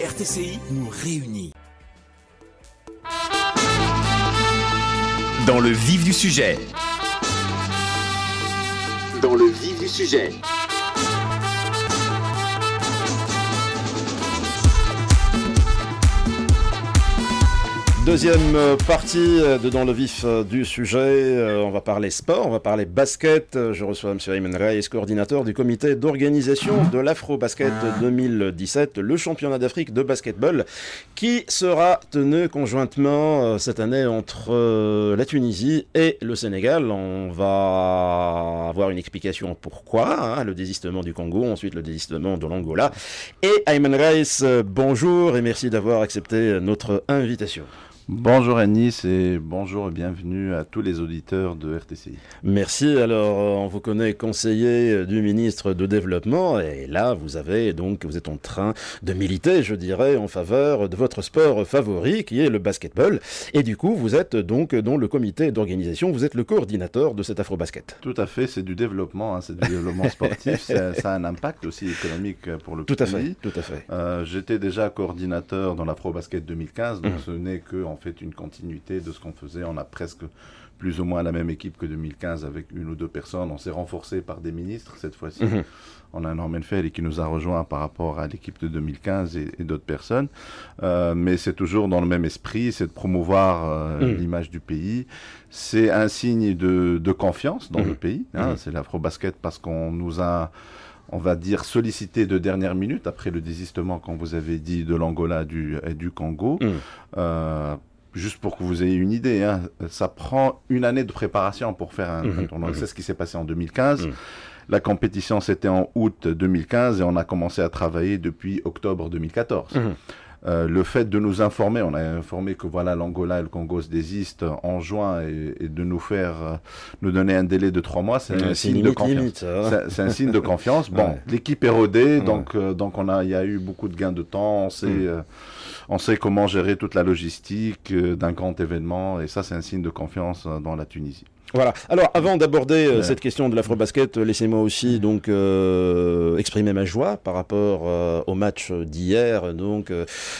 RTCI nous réunit. Dans le vif du sujet. Dans le vif du sujet. Deuxième euh, partie euh, de Dans le vif euh, du sujet, on va parler sport, on va parler basket. Je reçois M. Ayman Reyes, coordinateur du comité d'organisation de l'Afro-Basket 2017, ah. le championnat d'Afrique de basketball, qui sera tenu conjointement cette année entre la Tunisie et le Sénégal. On va avoir une explication pourquoi, hein, le désistement du Congo, ensuite le désistement de l'Angola. Et Ayman Reyes, bonjour et merci d'avoir accepté notre invitation. Bonjour nice et bonjour et bienvenue à tous les auditeurs de RTCI. Merci. Alors, euh, on vous connaît conseiller euh, du ministre de Développement et là, vous avez donc, vous êtes en train de militer, je dirais, en faveur de votre sport favori qui est le basketball. Et du coup, vous êtes donc dans le comité d'organisation, vous êtes le coordinateur de cet Afro-Basket. Tout à fait, c'est du développement, hein, c'est du développement sportif, ça, a un impact aussi économique euh, pour le tout pays. Tout à fait, tout à fait. J'étais déjà coordinateur dans l'Afro-Basket 2015, donc hum. ce n'est que fait une continuité de ce qu'on faisait. On a presque plus ou moins la même équipe que 2015 avec une ou deux personnes. On s'est renforcé par des ministres cette fois-ci. Mhm. On a Norman Fell qui nous a rejoint par rapport à l'équipe de 2015 et, d'autres personnes. Euh, mais c'est toujours dans le même esprit, c'est de promouvoir euh, mhm. l'image du pays. C'est un signe de, confiance dans mhm. le pays. Hein. C'est l'afro-basket parce qu'on nous a on va dire, sollicité de dernière minute après le désistement, quand vous avez dit, de l'Angola du, et du Congo. Euh, juste pour que vous ayez une idée, hein, ça prend une année de préparation pour faire un, mhm, tournoi. Mhm. C'est ce qui s'est passé en 2015. La compétition, c'était en août 2015 et on a commencé à travailler depuis octobre 2014. Mhm. Euh, le fait de nous informer, on a informé que voilà l'Angola et le Congo se désistent en juin et, de nous faire euh, nous donner un délai de trois mois, c'est un, signe de confiance. Hein. C'est un signe de confiance. Bon, l'équipe est rodée, donc euh, donc on a, il y a eu beaucoup de gains de temps. on sait mm. comment gérer toute la logistique d'un grand événement et ça c'est un signe de confiance dans la Tunisie. Voilà. Alors, avant d'aborder euh, cette question de l'afro-basket, euh, laissez-moi aussi donc euh, exprimer ma joie par rapport au match d'hier, donc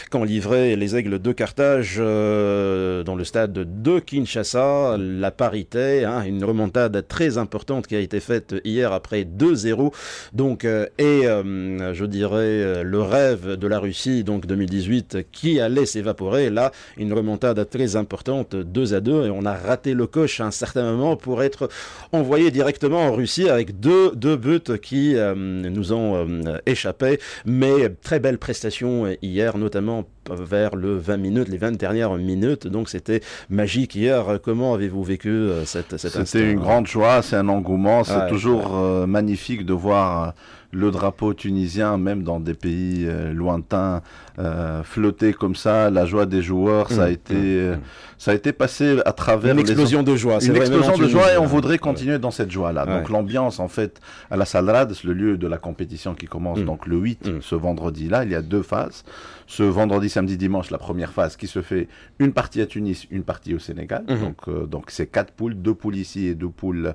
quand livraient les Aigles de Carthage dans le stade de Kinshasa, la parité, hein, une remontade très importante qui a été faite hier après 2-0. Donc, et je dirais le rêve de la Russie, donc 2018, qui allait s'évaporer. Là, une remontade très importante, 2 à 2, et on a raté le coche à un certain moment pour être envoyé directement en Russie avec deux, deux buts qui euh, nous ont euh, échappé. Mais très belle prestation hier, notamment vers le 20 minutes, les 20 dernières minutes. Donc c'était magique hier. Comment avez-vous vécu euh, cette, cette C'était une grande joie, c'est un engouement, c'est toujours magnifique de voir le drapeau tunisien, même dans des pays euh, lointains, euh, flotter comme ça, la joie des joueurs, ça a mmh, été, mmh, euh, mmh. ça a été passé à travers une explosion de joie. Une explosion de joie et on hein. voudrait continuer dans cette joie-là. Donc l'ambiance en fait à la c'est le lieu de la compétition qui commence donc le 8, ce vendredi-là, il y a deux phases. Ce vendredi, samedi, dimanche, la première phase qui se fait une partie à Tunis, une partie au Sénégal. Donc euh, donc c'est quatre poules, deux poules ici et deux poules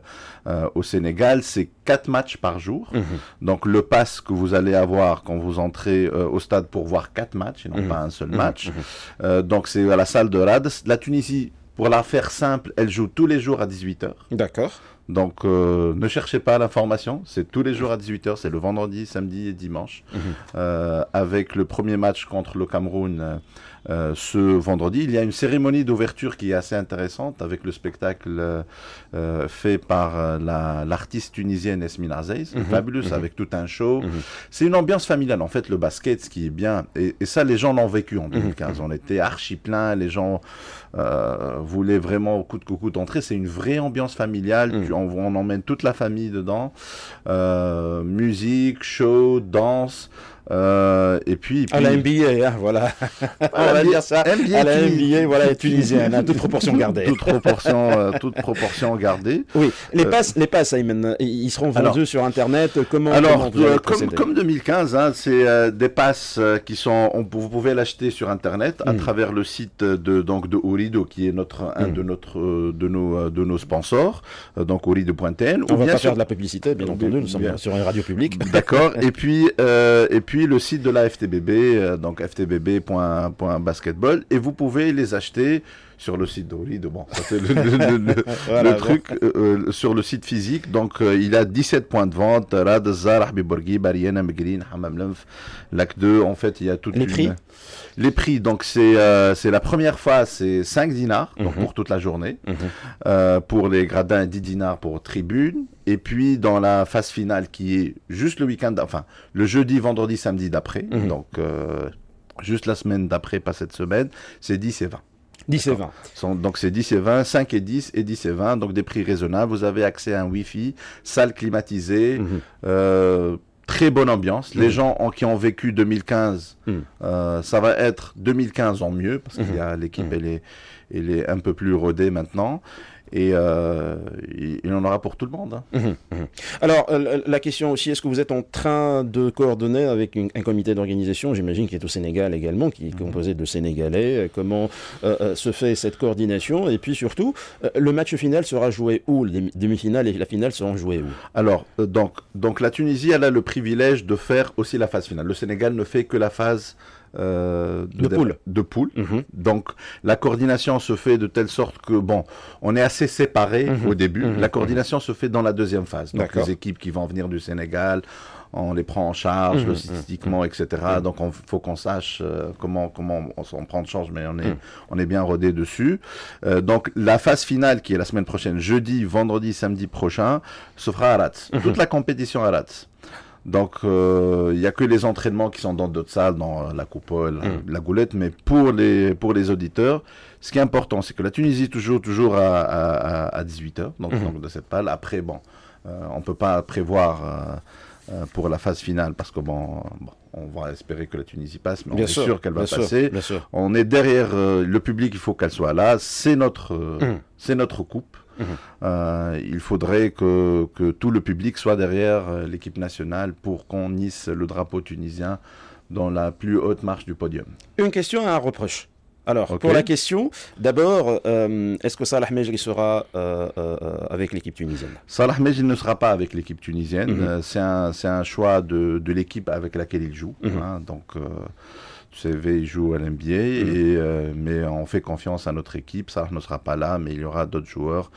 au Sénégal. C'est 4 matchs par jour. Mhm. Donc le pass que vous allez avoir quand vous entrez euh, au stade pour voir quatre matchs et non mhm. pas un seul mhm. match. Euh, donc c'est à la salle de Rad. La Tunisie, pour la faire simple, elle joue tous les jours à 18h. D'accord. Donc euh, ne cherchez pas l'information, c'est tous les jours à 18h, c'est le vendredi, samedi et dimanche, mhm. euh, avec le premier match contre le Cameroun euh, ce vendredi. Il y a une cérémonie d'ouverture qui est assez intéressante avec le spectacle fait par l'artiste tunisienne Esmin Arzeis. Mhm. fabuleuse mhm. avec tout un show. C'est une ambiance familiale, en fait, le basket, ce qui est bien, et, ça les gens l'ont vécu en 2015, on était archi plein, les gens voulaient vraiment au coup de coucou d'entrer, c'est une vraie ambiance familiale on, emmène toute la famille dedans. Euh, musique, show, danse. Euh, et, puis, À la NBA, hein, voilà. on va dire ça. à la NBA, voilà, est tunisienne, hein, toute proportion gardée. toute proportion, euh, Oui, les euh, passes, les passes, ils seront vendus sur Internet. Comment Alors, euh, comme, 2015, hein, c'est des passes qui sont. On, vous pouvez l'acheter sur Internet à hmm. travers le site de donc de Orido, qui est notre un hmm. de notre de nos de nos sponsors, donc Orido.tn. On va pas faire de la publicité, bien entendu. Nous sommes bien. sur une radio publique. D'accord. et puis et puis puis le site de la FTBB, euh, donc ftbb.basketball, et vous pouvez les acheter sur le site d'Oli, de bon, le, truc sur le site physique. Donc euh, il a 17 points de vente, Rad, habiborgi barien Bariana, Megrin, Hammam Lemf, Lac 2, en fait il y a toutes les prix. Les prix, donc c'est euh, c'est la première phase, c'est 5 dinars mhm. pour toute la journée, mhm. pour les gradins 10 dinars pour tribune, et puis dans la phase finale qui est juste le week-end, enfin le jeudi, vendredi, samedi d'après, mhm. donc euh, juste la semaine d'après, pas cette semaine, c'est 10 et 20. 10 et 20. Donc c'est 10 et 20, 5 et 10 et 10 et 20, donc des prix raisonnables. Vous avez accès à un Wi-Fi, salle climatisée, mhm. euh, très bonne ambiance. Les mhm. gens en, qui ont vécu 2015, euh, ça va être 2015 en mieux, parce qu'il l'équipe, elle, est, elle est un peu plus rodée maintenant. Et euh, il en aura pour tout le monde. Hein. Mmh, mmh, mmh. Alors, euh, la question aussi, est-ce que vous êtes en train de coordonner avec un comité d'organisation, j'imagine, qui est au Sénégal également, qui est composé de Sénégalais euh, Comment euh, se fait cette coordination Et puis surtout, le match final sera joué où Les demi-finales et la finale seront jouées où Alors, donc, donc la Tunisie, elle a le privilège de faire aussi la phase finale. Le Sénégal ne fait que la phase euh, de, poule. De poule. Mhm. Donc la coordination se fait de telle sorte que bon, on est assez séparés mhm. au début. Mhm. La coordination se fait dans la deuxième phase. Donc les équipes qui vont venir du Sénégal, on les prend en charge statistiquement, logistiquement, etc. Donc, il faut qu'on sache euh, comment, comment on s'en prend de charge, mais on est, on est bien rodé dessus. Euh, donc, la phase finale, qui est la semaine prochaine, jeudi, vendredi, samedi prochain, se fera à Ratz. Toute la compétition à Ratz. Donc, euh, il n'y a que les entraînements qui sont dans d'autres salles, dans euh, la coupole, hmm. la goulette. Mais pour les, pour les auditeurs, ce qui est important, c'est que la Tunisie, toujours, toujours à, 18h, hmm. donc, de cette palle. Après, bon, euh, on ne peut pas prévoir pour la phase finale parce que, bon, on va espérer que la Tunisie passe, mais on est sûr qu'elle va passer. On est derrière le public, il faut qu'elle soit là. C'est notre, hmm. c'est notre coupe. Euh, il faudrait que, que, tout le public soit derrière euh, l'équipe nationale pour qu'on hisse le drapeau tunisien dans la plus haute marche du podium. Une question à un reproche. Alors, pour la question, d'abord, euh, est-ce que Salah Mejri sera avec l'équipe tunisienne Salah Mejri ne sera pas avec l'équipe tunisienne. Mhm. c'est un, choix de, de l'équipe avec laquelle il joue. Mhm. Hein. donc. CV joue à l'NBA, mhm. et, euh, mais on fait confiance à notre équipe. Sarge ne sera pas là, mais il y aura d'autres joueurs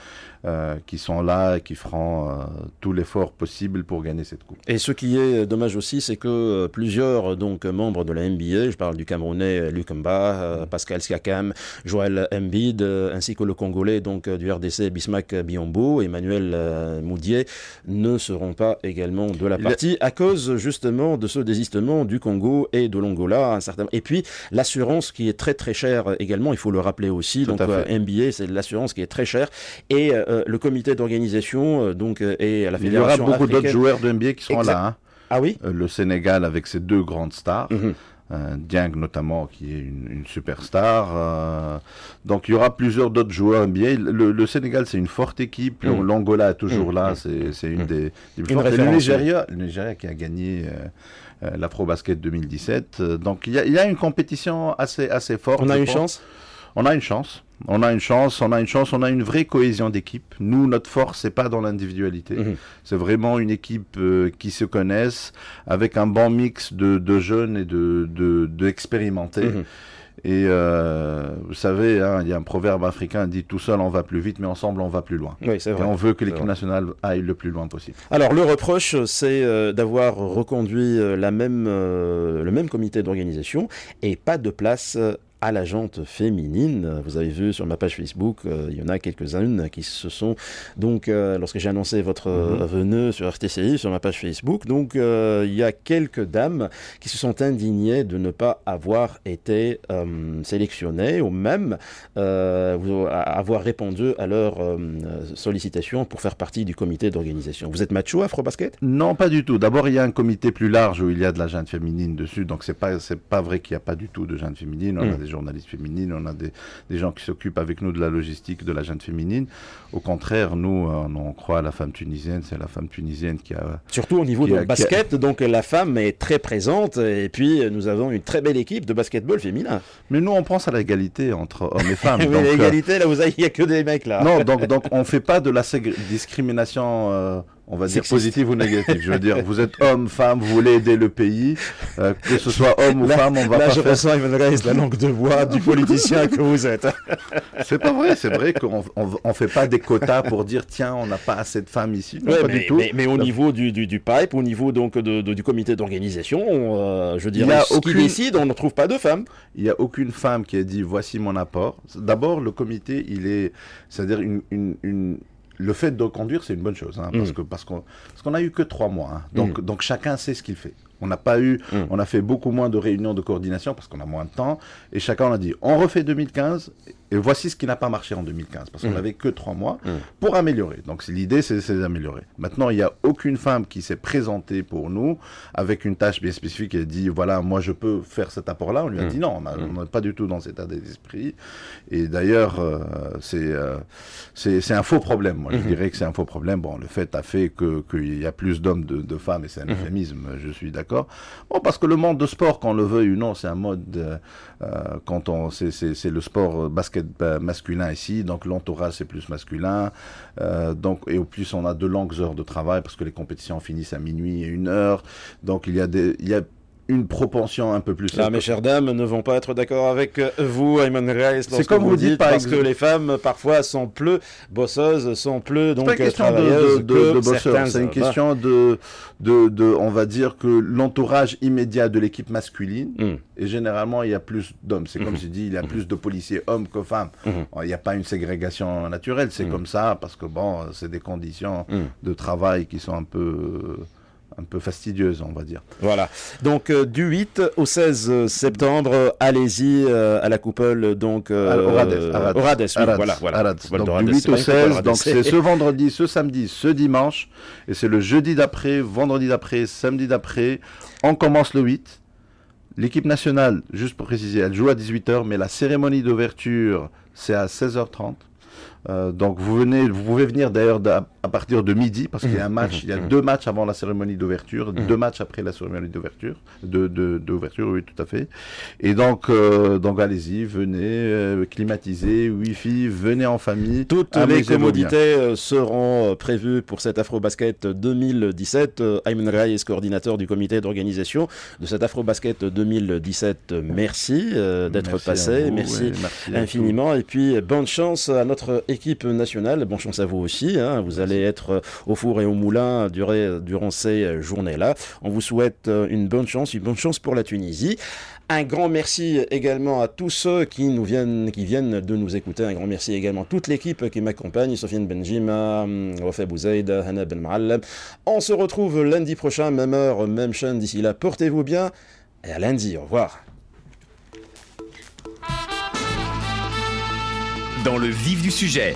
euh, qui sont là et qui feront euh, tout l'effort possible pour gagner cette coupe. Et ce qui est dommage aussi, c'est que plusieurs donc membres de la NBA, je parle du Camerounais Luc Mba, mhm. Pascal Siakam, Joël Embiid, ainsi que le Congolais donc du RDC Bismack Biombo, Emmanuel Moudier, ne seront pas également de la partie à cause justement de ce désistement du Congo et de l'Angola. Un et puis l'assurance qui est très très chère également, il faut le rappeler aussi. donc NBA, euh, c'est l'assurance qui est très chère. Et euh, euh, le comité d'organisation, donc, et la fédération. Il y aura beaucoup d'autres joueurs de NBA qui seront là. Hein. Ah oui Le Sénégal avec ses deux grandes stars. Mhm. Dieng notamment, qui est une, superstar. donc il y aura plusieurs d'autres joueurs NBA. Le, Sénégal, c'est une forte équipe. Mhm. L'Angola est toujours mhm. là. C'est une des, plus une fortes. le Nigeria, le Nigeria qui a gagné. Euh, l'Afro Basket 2017. Euh, donc il y, a une compétition assez, assez forte. On a une chance On a une chance. On a une chance, on a une chance, on a une vraie cohésion d'équipe. Nous, notre force, c'est pas dans l'individualité. Mhm. C'est vraiment une équipe euh, qui se connaisse avec un bon mix de, jeunes et de, de, mhm. Et euh, vous savez, hein, il y a un proverbe africain qui dit tout seul on va plus vite, mais ensemble on va plus loin. Et on veut que l'équipe nationale aille le plus loin possible. Alors le reproche, c'est euh, d'avoir reconduit euh, la même, le même comité d'organisation et pas de place à la jante féminine. Vous avez vu sur ma page Facebook, euh, il y en a quelques-unes qui se sont donc euh, lorsque j'ai annoncé votre mhm. venue sur RTCI sur ma page Facebook, donc euh, il y a quelques dames qui se sont indignées de ne pas avoir été sélectionnées ou même avoir répondu à leur sollicitation pour faire partie du comité d'organisation. Vous êtes macho Afro-Basket Non, pas du tout. D'abord, il y a un comité plus large où il y a de la jante féminine dessus, donc c'est pas c'est pas vrai qu'il n'y a pas du tout de jante féminine. Hmm. des journalistes féminines, on a des, gens qui s'occupent avec nous de la logistique de la jeune féminine. Au contraire, nous, on, croit à la femme tunisienne, c'est la femme tunisienne qui a... Surtout au niveau de basket, donc la femme est très présente, et puis euh, nous avons une très belle équipe de basketball féminin. Mais nous, on pense à l'égalité entre hommes et femmes. Mais euh, l'égalité, là, vous il n'y a que des mecs, là. Non, donc, donc on ne fait pas de la discrimination... Euh, on va dire positif ou négatif. Je veux dire, vous êtes homme, femme, vous voulez aider le pays, euh, que ce soit homme ou femme, on va là, pas je faire... ressens, la langue de voix du politicien que vous êtes. c'est pas vrai, c'est vrai qu'on on, fait pas des quotas pour dire tiens, on n'a pas assez de femmes ici. pas du tout. Mais, au niveau du, du, pipe, au niveau donc du comité d'organisation, euh, je dirais, ce aucune... qui décide, on ne trouve pas de femmes. Il n'y a aucune femme qui a dit voici mon apport. D'abord, le comité, il est, c'est-à-dire une, une le fait de conduire, c'est une bonne chose, hein, parce mm. que parce qu'on n'a a eu que trois mois, hein. mm. donc chacun sait ce qu'il fait. On n'a pas eu, mm. on a fait beaucoup moins de réunions de coordination parce qu'on a moins de temps, et chacun on a dit, on refait 2015 et voici ce qui n'a pas marché en 2015, parce qu'on mmh. n'avait que trois mois mmh. pour améliorer. Donc l'idée, c'est d'améliorer. Maintenant, il n'y a aucune femme qui s'est présentée pour nous avec une tâche bien spécifique et dit, voilà, moi je peux faire cet apport-là. On lui a mmh. dit non, on n'est pas du tout dans cet état d'esprit. Et d'ailleurs, euh, euh, c'est un faux problème. Moi, je dirais que c'est un faux problème. Bon, le fait a fait qu'il y a plus d'hommes de, de, femmes, et c'est un euphémisme, je suis d'accord. Bon, parce que le monde de sport, qu'on le veuille ou non, c'est un mode, euh, quand on, c'est le sport basket bah, masculin ici, donc l'entourage c'est plus masculin. Euh, donc et au plus on a de longues heures de travail parce que les compétitions finissent à minuit et une heure. Donc il y a des, il y a une propension un peu plus. Là, mes chères dames, ne vont pas être d'accord avec vous, Ayman Reyes, C'est comme vous, vous dites, parce que les femmes parfois sont plus bosseuses, sont plus donc pas une question de, C'est une question de, de, on va dire que l'entourage immédiat de l'équipe masculine hmm. et généralement il y a plus d'hommes. C'est comme je hmm. dis, il y a plus de policiers hommes que femmes. Hmm. Il n'y a pas une ségrégation naturelle. C'est comme ça parce que bon, c'est des conditions de travail qui sont un peu euh, un peu fastidieuse, on va dire. Voilà. Donc euh, du 8 au 16 euh, septembre, allez-y euh, à la coupole donc au Arad, voilà, voilà. du 8 au 16, donc c'est ce vendredi, ce samedi, ce dimanche et c'est le jeudi d'après, vendredi d'après, samedi d'après. On commence le 8. L'équipe nationale, juste pour préciser, elle joue à 18h mais la cérémonie d'ouverture, c'est à 16h30. Euh, donc vous venez, vous pouvez venir d'ailleurs à partir de midi parce qu'il y a un mmh. match, mmh. il y a mmh. deux matchs avant la cérémonie d'ouverture, deux matchs après la cérémonie d'ouverture, de d'ouverture, oui tout à fait. Et donc euh, allez-y, venez, euh, climatiser, wi wifi, venez en famille. Toutes les commodités euh, seront prévues pour cette Afro Basket 2017. Ayman Ray est coordinateur du comité d'organisation de cette Afro Basket 2017. Merci d'être passé, merci, merci infiniment et puis bonne chance à notre équipe nationale. Bonne chance à vous aussi. Hein. Vous allez être euh, au four et au moulin durant, durant ces euh, journées-là. On vous souhaite euh, une bonne chance, une bonne chance pour la Tunisie. Un grand merci également à tous ceux qui nous viennent, qui viennent de nous écouter. Un grand merci également à toute l'équipe qui m'accompagne, Sofiane Benjima, Wafa hum, Bouzaïd, Hana Ben On se retrouve lundi prochain, même heure, même chaîne. D'ici là, portez-vous bien et à lundi. Au revoir. dans le vif du sujet.